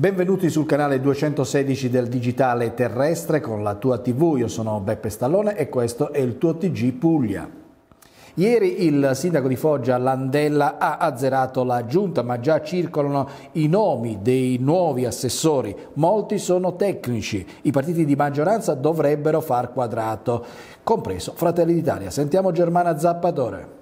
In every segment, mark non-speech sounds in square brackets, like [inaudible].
Benvenuti sul canale 216 del Digitale Terrestre con la tua TV, io sono Beppe Stallone e questo è il tuo TG Puglia. Ieri il sindaco di Foggia Landella ha azzerato la giunta, ma già circolano i nomi dei nuovi assessori. Molti sono tecnici. I partiti di maggioranza dovrebbero far quadrato, compreso Fratelli d'Italia. Sentiamo Germana Zappatore.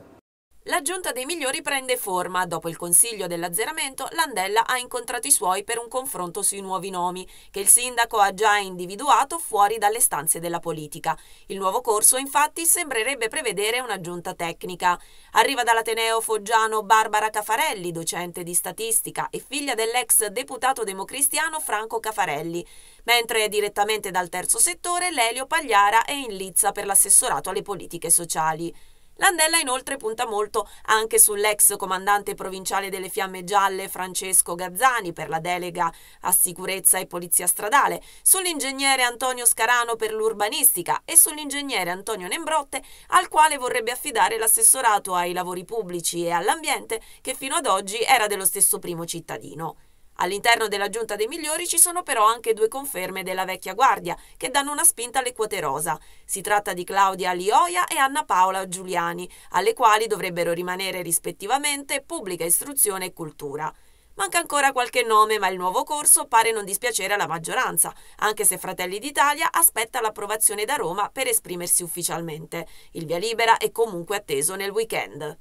La giunta dei migliori prende forma. Dopo il consiglio dell'azzeramento, Landella ha incontrato i suoi per un confronto sui nuovi nomi, che il sindaco ha già individuato fuori dalle stanze della politica. Il nuovo corso, infatti, sembrerebbe prevedere una giunta tecnica. Arriva dall'Ateneo Foggiano Barbara Caffarelli, docente di statistica e figlia dell'ex deputato democristiano Franco Caffarelli, mentre direttamente dal terzo settore Lelio Pagliara è in lizza per l'assessorato alle politiche sociali. Landella inoltre punta molto anche sull'ex comandante provinciale delle Fiamme Gialle Francesco Gazzani per la delega a sicurezza e polizia stradale, sull'ingegnere Antonio Scarano per l'urbanistica e sull'ingegnere Antonio Nembrotte al quale vorrebbe affidare l'assessorato ai lavori pubblici e all'ambiente che fino ad oggi era dello stesso primo cittadino. All'interno della giunta dei migliori ci sono però anche due conferme della vecchia guardia che danno una spinta alle quote rosa. Si tratta di Claudia Lioia e Anna Paola Giuliani, alle quali dovrebbero rimanere rispettivamente pubblica istruzione e cultura. Manca ancora qualche nome, ma il nuovo corso pare non dispiacere alla maggioranza, anche se Fratelli d'Italia aspetta l'approvazione da Roma per esprimersi ufficialmente. Il via libera è comunque atteso nel weekend.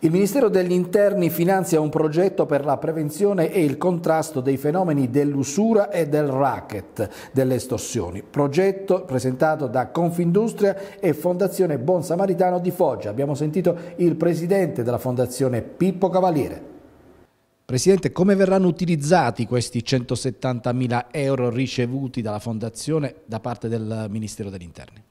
Il Ministero degli Interni finanzia un progetto per la prevenzione e il contrasto dei fenomeni dell'usura e del racket delle estorsioni. Progetto presentato da Confindustria e Fondazione Buon Samaritano di Foggia. Abbiamo sentito il presidente della Fondazione Pippo Cavaliere. Presidente, come verranno utilizzati questi 170.000 euro ricevuti dalla Fondazione da parte del Ministero degli Interni?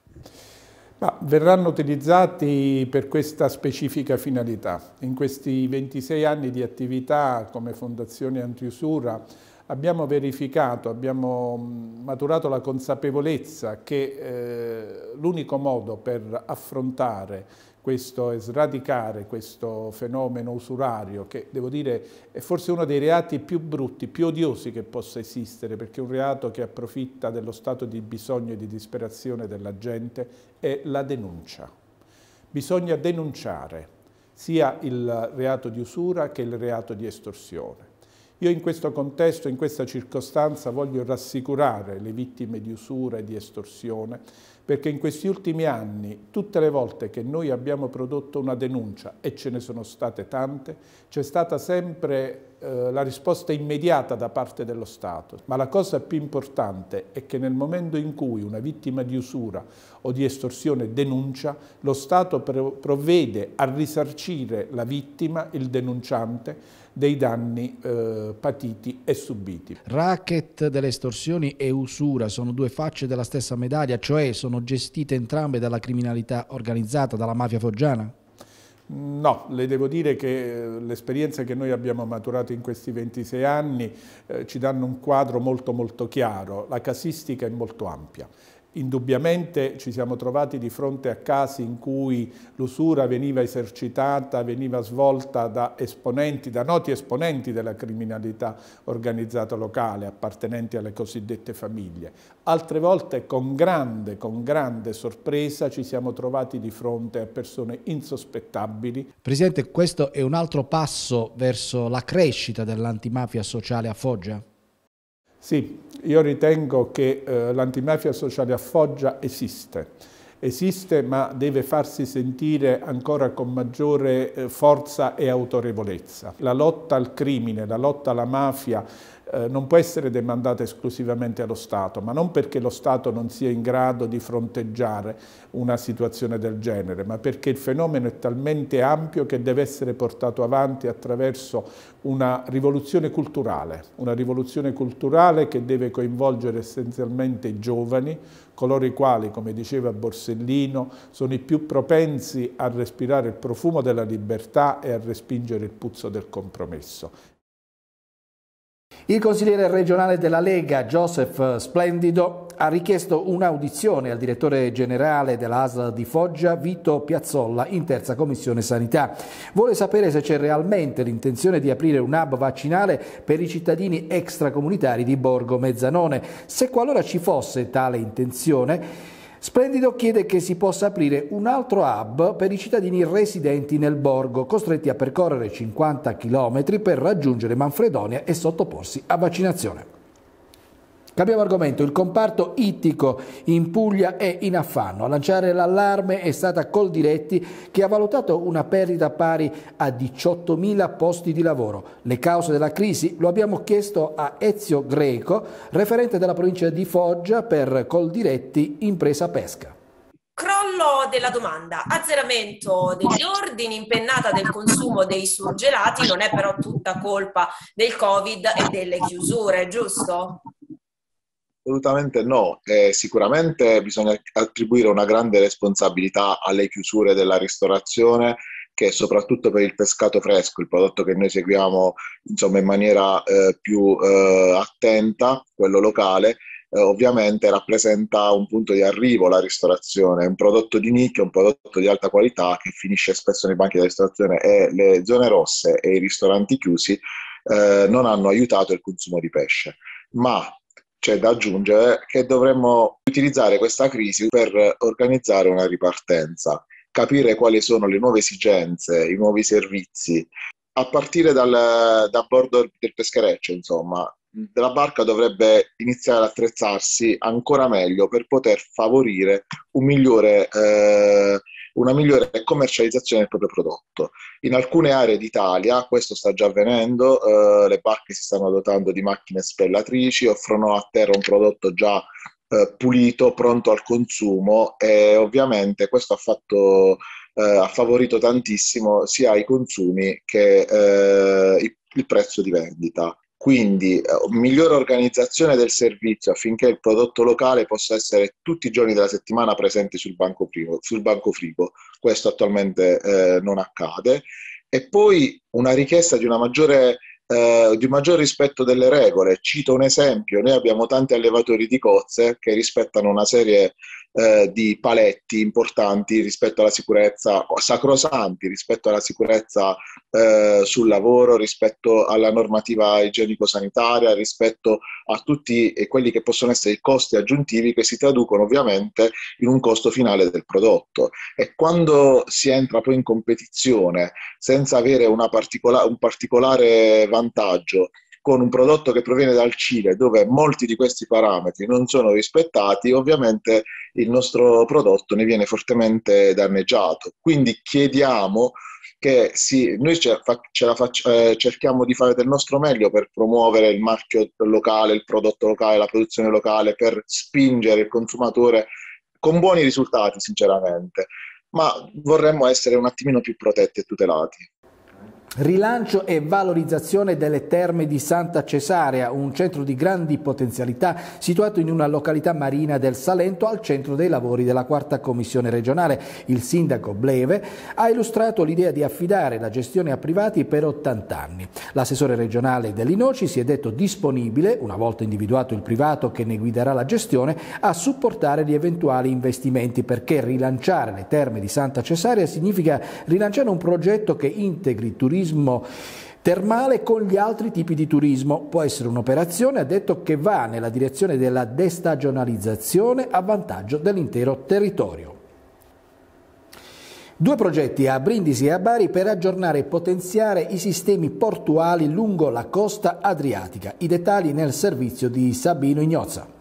Ma ah, verranno utilizzati per questa specifica finalità. In questi 26 anni di attività come Fondazione Antiusura abbiamo verificato, abbiamo mm, maturato la consapevolezza che eh, l'unico modo per affrontare questo e sradicare questo fenomeno usurario che devo dire è forse uno dei reati più brutti, più odiosi che possa esistere perché è un reato che approfitta dello stato di bisogno e di disperazione della gente è la denuncia. Bisogna denunciare sia il reato di usura che il reato di estorsione io in questo contesto, in questa circostanza, voglio rassicurare le vittime di usura e di estorsione perché in questi ultimi anni tutte le volte che noi abbiamo prodotto una denuncia, e ce ne sono state tante, c'è stata sempre eh, la risposta immediata da parte dello Stato. Ma la cosa più importante è che nel momento in cui una vittima di usura o di estorsione denuncia, lo Stato provvede a risarcire la vittima, il denunciante, dei danni eh, patiti e subiti. Racket delle estorsioni e usura sono due facce della stessa medaglia, cioè sono sono gestite entrambe dalla criminalità organizzata, dalla mafia foggiana? No, le devo dire che eh, l'esperienza che noi abbiamo maturato in questi 26 anni eh, ci danno un quadro molto molto chiaro, la casistica è molto ampia. Indubbiamente ci siamo trovati di fronte a casi in cui l'usura veniva esercitata, veniva svolta da esponenti, da noti esponenti della criminalità organizzata locale, appartenenti alle cosiddette famiglie. Altre volte con grande, con grande sorpresa ci siamo trovati di fronte a persone insospettabili. Presidente, questo è un altro passo verso la crescita dell'antimafia sociale a Foggia? Sì, io ritengo che eh, l'antimafia sociale a Foggia esiste. Esiste ma deve farsi sentire ancora con maggiore eh, forza e autorevolezza. La lotta al crimine, la lotta alla mafia, eh, non può essere demandata esclusivamente allo Stato, ma non perché lo Stato non sia in grado di fronteggiare una situazione del genere, ma perché il fenomeno è talmente ampio che deve essere portato avanti attraverso una rivoluzione culturale, una rivoluzione culturale che deve coinvolgere essenzialmente i giovani, coloro i quali, come diceva Borsellino, sono i più propensi a respirare il profumo della libertà e a respingere il puzzo del compromesso. Il consigliere regionale della Lega, Joseph Splendido, ha richiesto un'audizione al direttore generale dell'ASL di Foggia, Vito Piazzolla, in terza commissione sanità. Vuole sapere se c'è realmente l'intenzione di aprire un hub vaccinale per i cittadini extracomunitari di Borgo Mezzanone. Se qualora ci fosse tale intenzione, Splendido chiede che si possa aprire un altro hub per i cittadini residenti nel borgo, costretti a percorrere 50 km per raggiungere Manfredonia e sottoporsi a vaccinazione. Cambiamo argomento, il comparto ittico in Puglia è in affanno. A lanciare l'allarme è stata Coldiretti che ha valutato una perdita pari a 18.000 posti di lavoro. Le cause della crisi lo abbiamo chiesto a Ezio Greco, referente della provincia di Foggia per Coldiretti Impresa Pesca crollo della domanda, azzeramento degli ordini, impennata del consumo dei surgelati, non è però tutta colpa del Covid e delle chiusure, giusto? Assolutamente no, eh, sicuramente bisogna attribuire una grande responsabilità alle chiusure della ristorazione che soprattutto per il pescato fresco, il prodotto che noi seguiamo insomma, in maniera eh, più eh, attenta, quello locale, eh, ovviamente rappresenta un punto di arrivo la ristorazione, è un prodotto di nicchia, un prodotto di alta qualità che finisce spesso nei banchi della ristorazione e le zone rosse e i ristoranti chiusi eh, non hanno aiutato il consumo di pesce. Ma c'è da aggiungere che dovremmo utilizzare questa crisi per organizzare una ripartenza, capire quali sono le nuove esigenze, i nuovi servizi, a partire dal, da bordo del peschereccio, insomma. La barca dovrebbe iniziare ad attrezzarsi ancora meglio per poter favorire un migliore eh, una migliore commercializzazione del proprio prodotto. In alcune aree d'Italia questo sta già avvenendo, eh, le barche si stanno dotando di macchine spellatrici, offrono a terra un prodotto già eh, pulito, pronto al consumo e ovviamente questo ha fatto eh, ha favorito tantissimo sia i consumi che eh, il prezzo di vendita. Quindi eh, migliore organizzazione del servizio affinché il prodotto locale possa essere tutti i giorni della settimana presente sul banco, frigo. Sul banco frigo. Questo attualmente eh, non accade. E poi una richiesta di, una maggiore, eh, di un maggior rispetto delle regole. Cito un esempio, noi abbiamo tanti allevatori di cozze che rispettano una serie eh, di paletti importanti rispetto alla sicurezza, sacrosanti rispetto alla sicurezza eh, sul lavoro, rispetto alla normativa igienico-sanitaria, rispetto a tutti quelli che possono essere i costi aggiuntivi che si traducono ovviamente in un costo finale del prodotto. E quando si entra poi in competizione senza avere particola- un particolare vantaggio con un prodotto che proviene dal Cile, dove molti di questi parametri non sono rispettati, ovviamente il nostro prodotto ne viene fortemente danneggiato. Quindi chiediamo che sì, noi ce la faccia, eh, cerchiamo di fare del nostro meglio per promuovere il marchio locale, il prodotto locale, la produzione locale, per spingere il consumatore con buoni risultati, sinceramente, ma vorremmo essere un attimino più protetti e tutelati. Rilancio e valorizzazione delle terme di Santa Cesarea, un centro di grandi potenzialità situato in una località marina del Salento al centro dei lavori della quarta commissione regionale. Il sindaco Bleve ha illustrato l'idea di affidare la gestione a privati per 80 anni. L'assessore regionale dell'Inoci si è detto disponibile, una volta individuato il privato che ne guiderà la gestione, a supportare gli eventuali investimenti perché rilanciare le terme di Santa Cesarea significa rilanciare un progetto che integri turismo turismo termale con gli altri tipi di turismo. Può essere un'operazione, ha detto, che va nella direzione della destagionalizzazione a vantaggio dell'intero territorio. Due progetti a Brindisi e a Bari per aggiornare e potenziare i sistemi portuali lungo la costa adriatica. I dettagli nel servizio di Sabino Ignozza.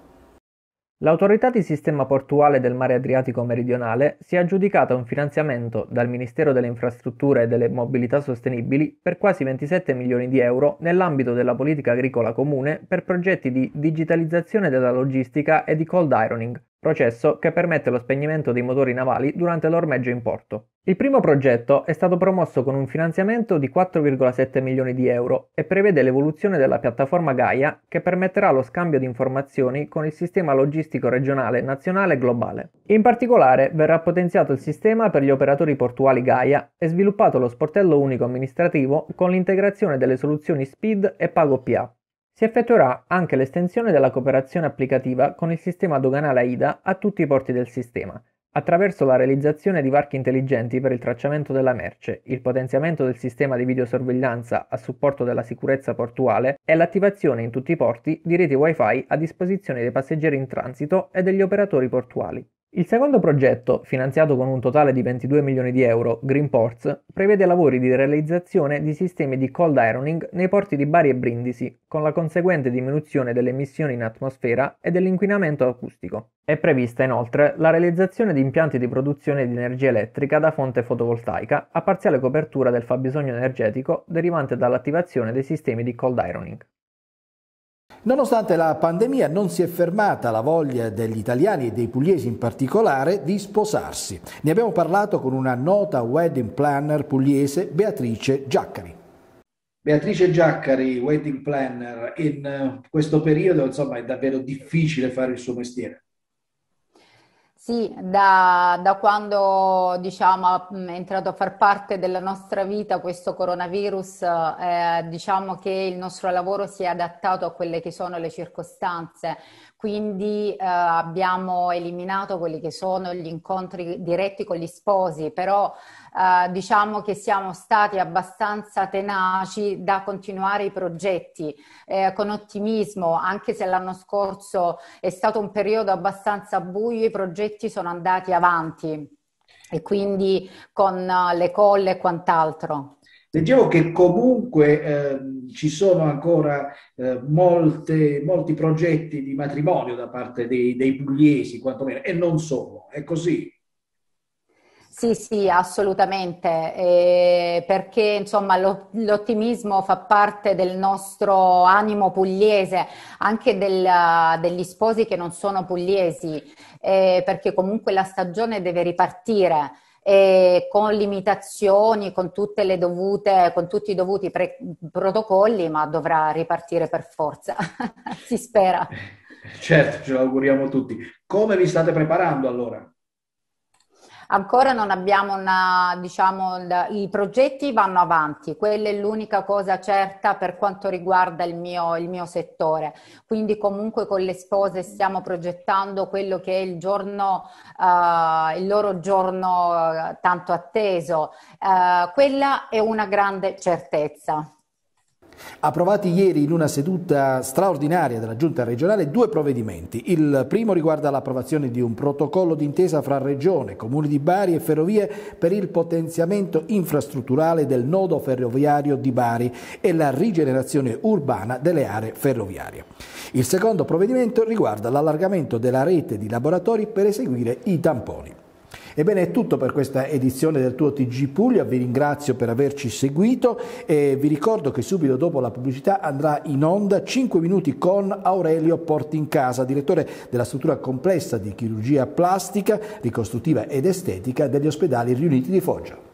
L'autorità di sistema portuale del mare Adriatico meridionale si è aggiudicata un finanziamento dal Ministero delle Infrastrutture e delle Mobilità Sostenibili per quasi 27 milioni di euro nell'ambito della politica agricola comune per progetti di digitalizzazione della logistica e di cold ironing, processo che permette lo spegnimento dei motori navali durante l'ormeggio in porto. Il primo progetto è stato promosso con un finanziamento di 4,7 milioni di euro e prevede l'evoluzione della piattaforma Gaia che permetterà lo scambio di informazioni con il sistema logistico regionale, nazionale e globale. In particolare verrà potenziato il sistema per gli operatori portuali Gaia e sviluppato lo sportello unico amministrativo con l'integrazione delle soluzioni SPID e PagoPA. Si effettuerà anche l'estensione della cooperazione applicativa con il sistema doganale AIDA a tutti i porti del sistema, attraverso la realizzazione di varchi intelligenti per il tracciamento della merce, il potenziamento del sistema di videosorveglianza a supporto della sicurezza portuale e l'attivazione in tutti i porti di reti Wi-Fi a disposizione dei passeggeri in transito e degli operatori portuali. Il secondo progetto, finanziato con un totale di 22 milioni di euro, Green Ports, prevede lavori di realizzazione di sistemi di cold ironing nei porti di Bari e Brindisi, con la conseguente diminuzione delle emissioni in atmosfera e dell'inquinamento acustico. È prevista inoltre la realizzazione di impianti di produzione di energia elettrica da fonte fotovoltaica a parziale copertura del fabbisogno energetico derivante dall'attivazione dei sistemi di cold ironing. Nonostante la pandemia non si è fermata la voglia degli italiani e dei pugliesi in particolare di sposarsi. Ne abbiamo parlato con una nota wedding planner pugliese, Beatrice Giaccari. Beatrice Giaccari, wedding planner, in eh, questo periodo insomma, è davvero difficile fare il suo mestiere. Sì, da, da quando diciamo, è entrato a far parte della nostra vita questo coronavirus, eh, diciamo che il nostro lavoro si è adattato a quelle che sono le circostanze quindi eh, abbiamo eliminato quelli che sono gli incontri diretti con gli sposi, però eh, diciamo che siamo stati abbastanza tenaci da continuare i progetti eh, con ottimismo, anche se l'anno scorso è stato un periodo abbastanza buio, i progetti sono andati avanti e quindi con eh, le colle e quant'altro. Leggevo che comunque eh, ci sono ancora eh, molte, molti progetti di matrimonio da parte dei, dei pugliesi, quantomeno, e non solo, è così. Sì, sì, assolutamente, eh, perché insomma lo, l'ottimismo fa parte del nostro animo pugliese, anche del, degli sposi che non sono pugliesi, eh, perché comunque la stagione deve ripartire eh, con limitazioni, con, tutte le dovute, con tutti i dovuti pre- protocolli, ma dovrà ripartire per forza, [laughs] si spera. Certo, ce lo auguriamo tutti. Come vi state preparando allora? Ancora non abbiamo una, diciamo, i progetti vanno avanti, quella è l'unica cosa certa per quanto riguarda il mio, il mio settore. Quindi comunque con le spose stiamo progettando quello che è il giorno, uh, il loro giorno eh, tanto atteso. Uh, quella è una grande certezza approvati ieri in una seduta straordinaria della Giunta regionale due provvedimenti. Il primo riguarda l'approvazione di un protocollo d'intesa fra Regione, Comuni di Bari e Ferrovie per il potenziamento infrastrutturale del nodo ferroviario di Bari e la rigenerazione urbana delle aree ferroviarie. Il secondo provvedimento riguarda l'allargamento della rete di laboratori per eseguire i tamponi. Ebbene è tutto per questa edizione del tuo TG Puglia, vi ringrazio per averci seguito e vi ricordo che subito dopo la pubblicità andrà in onda 5 minuti con Aurelio Portincasa, direttore della struttura complessa di chirurgia plastica, ricostruttiva ed estetica degli ospedali riuniti di Foggia.